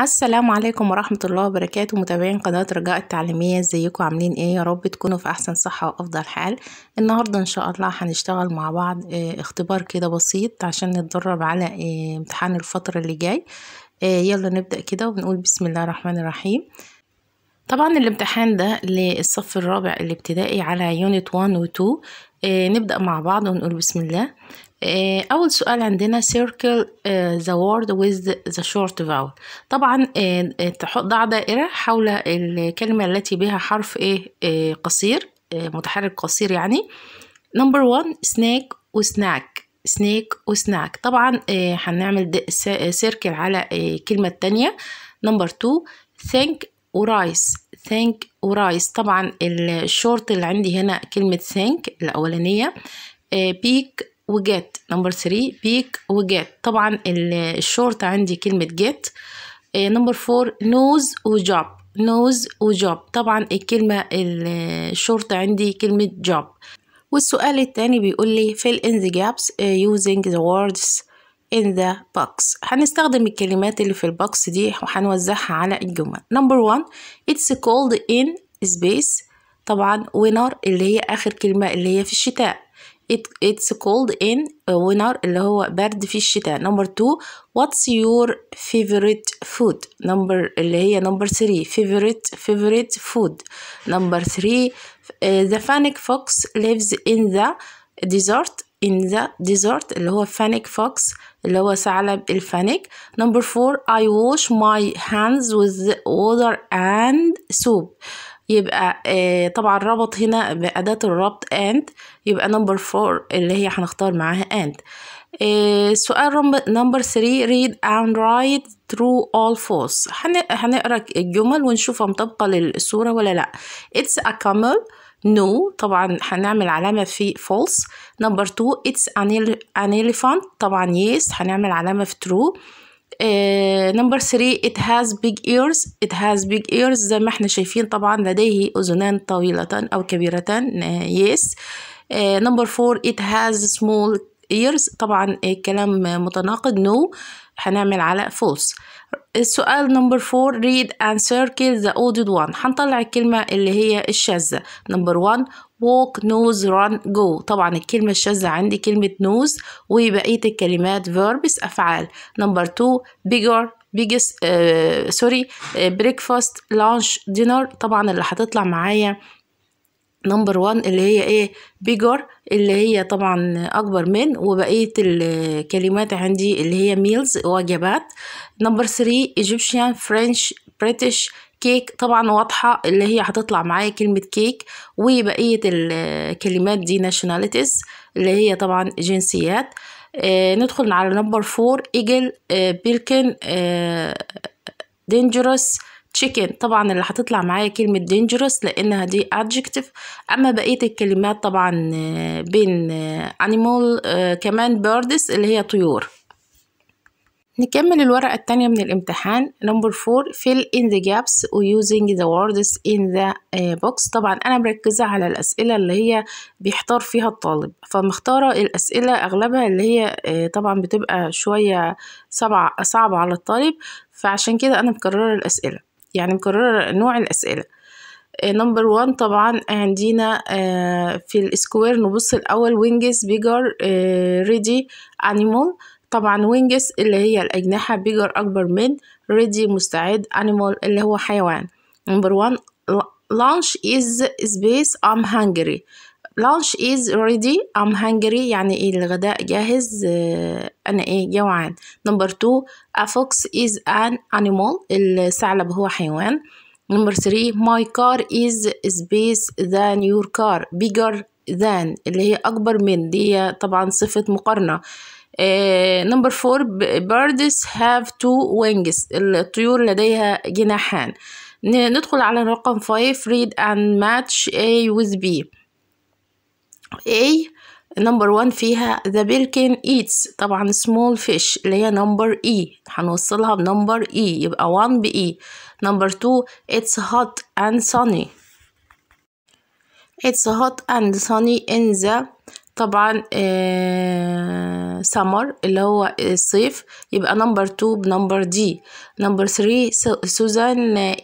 السلام عليكم ورحمة الله وبركاته متابعين قناة رجاء التعليمية ازيكم عاملين ايه يا رب تكونوا في احسن صحة وافضل حال النهاردة ان شاء الله هنشتغل مع بعض اه اختبار كده بسيط عشان نتدرب على اه امتحان الفترة اللي جاي اه يلا نبدأ كده وبنقول بسم الله الرحمن الرحيم طبعا الامتحان ده للصف الرابع الابتدائي على يونت 1 و 2 آه، نبدأ مع بعض ونقول بسم الله آه، أول سؤال عندنا circle آه، the word with the short vowel طبعا آه، ضع دائرة حول الكلمة التي بها حرف إيه قصير متحرك قصير يعني number one snake وسناك سنيك وسناك طبعا هنعمل سيركل على الكلمة التانية number two think ورايس think ورايس طبعا الشورت اللي عندي هنا كلمة think الأولانية بيك وجيت نمبر 3 بيك وجيت طبعا الشورت عندي كلمة جيت نمبر 4 نوز وجوب نوز وجوب طبعا الكلمة الشورت عندي كلمة جوب والسؤال التاني بيقول لي fill in the gaps آه، using the words in the box هنستخدم الكلمات اللي في البوكس دي وهنوزعها على الجمل نمبر 1 it's cold in space طبعا winter اللي هي آخر كلمة اللي هي في الشتاء it's cold in winter اللي هو برد في الشتاء number two what's your favorite food number اللي هي number three favorite favorite food number three eh, the fennec fox lives in the desert in the desert اللي هو fennec fox اللي هو ثعلب الفنك number four I wash my hands with water and soap يبقى آه، طبعا الربط هنا بأداة الربط and يبقى number فور اللي هي هنختار معاها and آه سؤال number 3 read and write true or false هنقرا الجمل ونشوفها مطبقة للصورة ولا لأ it's a camel no طبعا هنعمل علامة في false number 2 it's an elephant طبعا yes هنعمل علامة في true نمبر آه، 3 it has big ears it has big ears زي ما احنا شايفين طبعا لديه أذنان طويلتان أو كبيرتان آه، yes نمبر آه، 4 it has small ears طبعا الكلام متناقض no هنعمل على false السؤال نمبر 4 read and circle the odded one هنطلع الكلمة اللي هي الشاذة نمبر 1 walk nose run go طبعا الكلمة الشاذة عندي كلمة nose وبقية الكلمات verbs أفعال نمبر 2 bigger biggest آه, uh, سوري uh, breakfast lunch dinner طبعا اللي هتطلع معايا نمبر 1 اللي هي ايه bigger اللي هي طبعا اكبر من وبقيه الكلمات عندي اللي هي meals وجبات نمبر 3 Egyptian French British كيك طبعا واضحة اللي هي هتطلع معايا كلمة كيك وبقية الكلمات دي nationalities اللي هي طبعا جنسيات آه ندخل على نمبر فور ايجل بيركن بيلكن دينجرس آه chicken طبعا اللي هتطلع معايا كلمة dangerous لأنها دي adjective أما بقية الكلمات طبعا آه، بين آه، animal آه، كمان birds اللي هي طيور نكمل الورقة التانية من الامتحان نمبر 4 fill in the gaps using the words in the box طبعا أنا مركزة على الأسئلة اللي هي بيحتار فيها الطالب فمختارة الأسئلة أغلبها اللي هي طبعا بتبقى شوية صعبة على الطالب فعشان كده أنا مكررة الأسئلة يعني مكررة نوع الأسئلة نمبر آه، وان طبعا عندنا آه، في السكوير نبص الأول وينجز بيجر ريدي أنيمال طبعا وينجز اللي هي الأجنحة بيجر أكبر من ريدي مستعد أنيمال اللي هو حيوان نمبر وان لانش از سبيس ام هانجري lunch is ready I'm hungry يعني إيه الغداء جاهز آه أنا إيه جوعان number two a fox is an animal الثعلب هو حيوان number three my car is space than your car bigger than اللي هي أكبر من دي طبعا صفة مقارنة آه number four birds have two wings الطيور لديها جناحان ندخل على رقم 5 read and match A with B A number 1 فيها the pelican eats طبعا small fish اللي هي E هنوصلها بنمبر E يبقى 1 ب E Number 2 it's hot and sunny It's hot and sunny in the طبعا summer اللي هو الصيف يبقى number two number D. number three Susan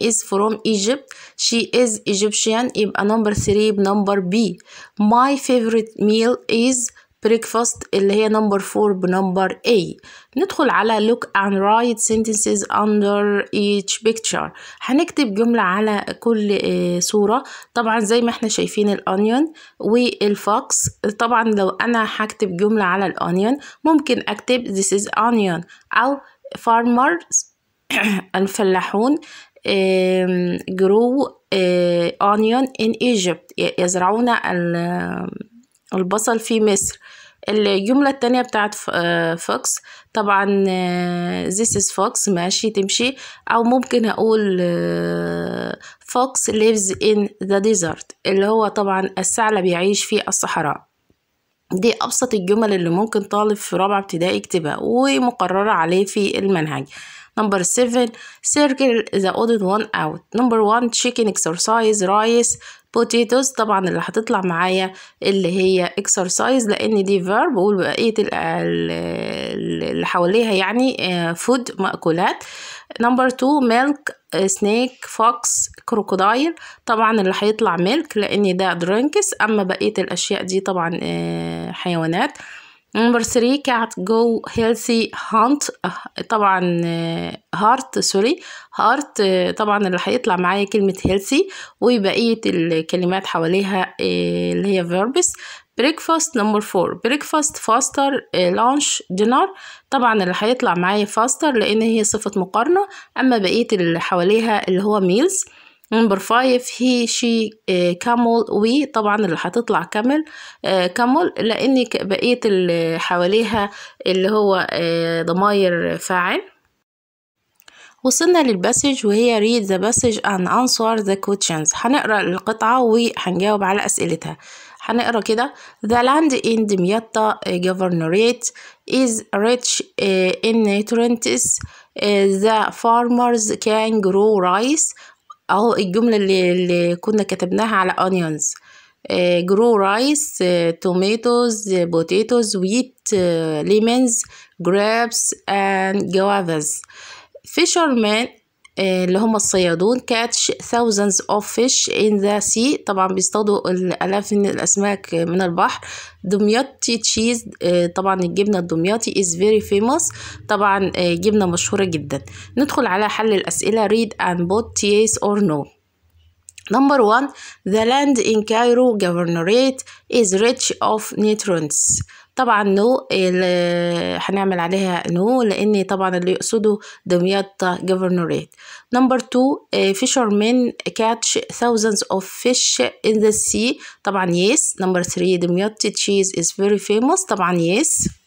is from Egypt she is Egyptian يبقى number three number B my favorite meal is breakfast اللي هي number 4 بنمبر A ندخل على look and write sentences under each picture هنكتب جملة على كل آه، صورة طبعا زي ما احنا شايفين الأنيون والفوكس طبعا لو أنا هكتب جملة على الأنيون ممكن أكتب this is onion أو farmers الفلاحون grow آه، onion in Egypt يزرعون البصل في مصر الجملة التانية بتاعت آه، فوكس طبعا آه، this is fox ماشي تمشي أو ممكن أقول آه، fox lives in the desert اللي هو طبعا الثعلب يعيش في الصحراء دي أبسط الجمل اللي ممكن طالب في رابعة ابتدائي يكتبها ومقررة عليه في المنهج Number 7 circle the odd one out Number 1 chicken exercise rice potatoes طبعا اللي هتطلع معايا اللي هي exercise لان دي verb وبقية اللي حواليها يعني آه، food مأكولات نمبر تو milk سنيك فوكس كروكودايل طبعا اللي هيطلع milk لان ده درينكس اما بقيه الاشياء دي طبعا آه، حيوانات نمبر 3 كات جو هيلثي هانت طبعا هارت سوري هارت طبعا اللي هيطلع معايا كلمة هيلثي وبقية الكلمات حواليها آه، اللي هي فيربس breakfast نمبر 4 breakfast faster آه، lunch dinner طبعا اللي هيطلع معايا faster لان هي صفة مقارنة اما بقية اللي حواليها اللي هو meals نمبر فايف هي شي كامل وي طبعا اللي هتطلع كامل كامل لان بقية اللي حواليها اللي هو ضماير آه، فاعل وصلنا للباسج وهي read the passage and answer the questions هنقرأ القطعة وهنجاوب على أسئلتها هنقرأ كده The land in Dimiatta Governorate is rich آه، in nutrients آه، the farmers can grow rice اهو الجمله اللي, اللي كنا كتبناها على onions grow rice tomatoes potatoes wheat lemons grapes and guavas fisherman آه، اللي هم الصيادون catch thousands of fish in the sea طبعا بيصطادوا الآلاف من الأسماك من البحر دمياطي آه، تشيز طبعا الجبنة الدمياطي is very famous طبعا آه، جبنة مشهورة جدا ندخل على حل الأسئلة read and both yes or no Number one, the land in Cairo governorate is rich of nutrients. طبعا نو هنعمل عليها نو لان طبعا اللي يقصده دمياط جوفرنوريت نمبر 2 فيشرمن كاتش ثاوزندز اوف فيش ان ذا سي طبعا يس نمبر 3 دمياط تشيز از فيري فيموس طبعا يس yes.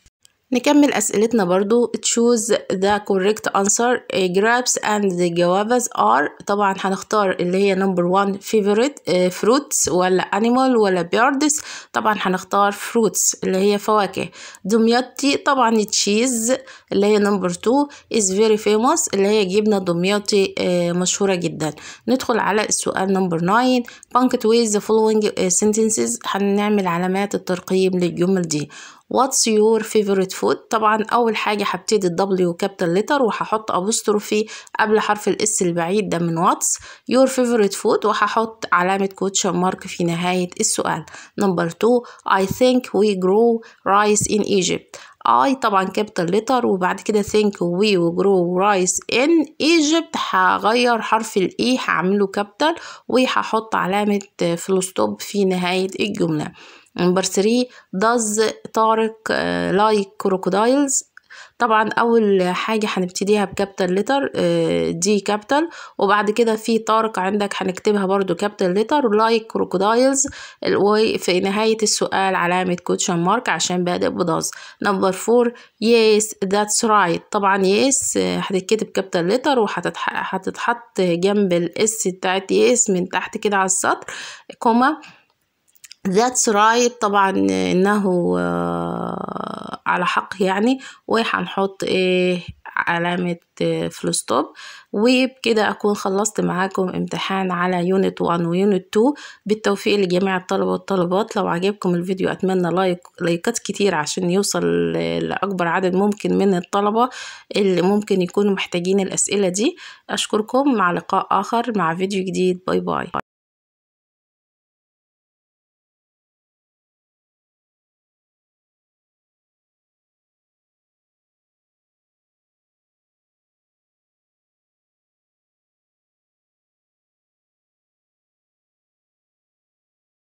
نكمل أسئلتنا برضو choose the correct answer grapes and the guavas are طبعا هنختار اللي هي number one favorite uh, fruits ولا animal ولا birds طبعا هنختار fruits اللي هي فواكه دمياطي طبعا cheese اللي هي number two is very famous اللي هي جبنة دمياطي مشهورة جدا ندخل على السؤال number nine punctuate the following sentences هنعمل علامات الترقيم للجمل دي واتس يور favorite فود طبعا اول حاجه هبتدي الدبليو كابيتال ليتر وهحط ابوستروفي قبل حرف الاس البعيد ده من واتس يور فيفورت فود وهحط علامه كوتشن مارك في نهايه السؤال نمبر 2 I think we grow rice in Egypt I طبعا كابيتال ليتر وبعد كده think we grow rice in Egypt هغير حرف الاي e، هعمله كابيتال وهحط علامة فلوستوب في نهاية الجملة نمبر 3 داز طارق لايك آه، كروكودايلز طبعا اول حاجه هنبتديها بكابيتال آه، لتر دي كابيتال وبعد كده في طارق عندك هنكتبها برضو كابيتال لتر لايك كروكودايلز وفي نهايه السؤال علامه كوتشن مارك عشان بادئ بداز نمبر 4 يس ذاتس رايت طبعا يس آه، هتتكتب كابيتال لتر وهتتحط جنب الاس بتاعت يس من تحت كده على السطر كوما ذاتس رايت طبعا انه آه، على حق يعني وهنحط ايه علامة فلو آه، ستوب وبكده أكون خلصت معاكم امتحان على يونت 1 ويونت 2 بالتوفيق لجميع الطلبة والطالبات لو عجبكم الفيديو أتمنى لايك لايكات كتير عشان يوصل لأكبر عدد ممكن من الطلبة اللي ممكن يكونوا محتاجين الأسئلة دي أشكركم مع لقاء آخر مع فيديو جديد باي باي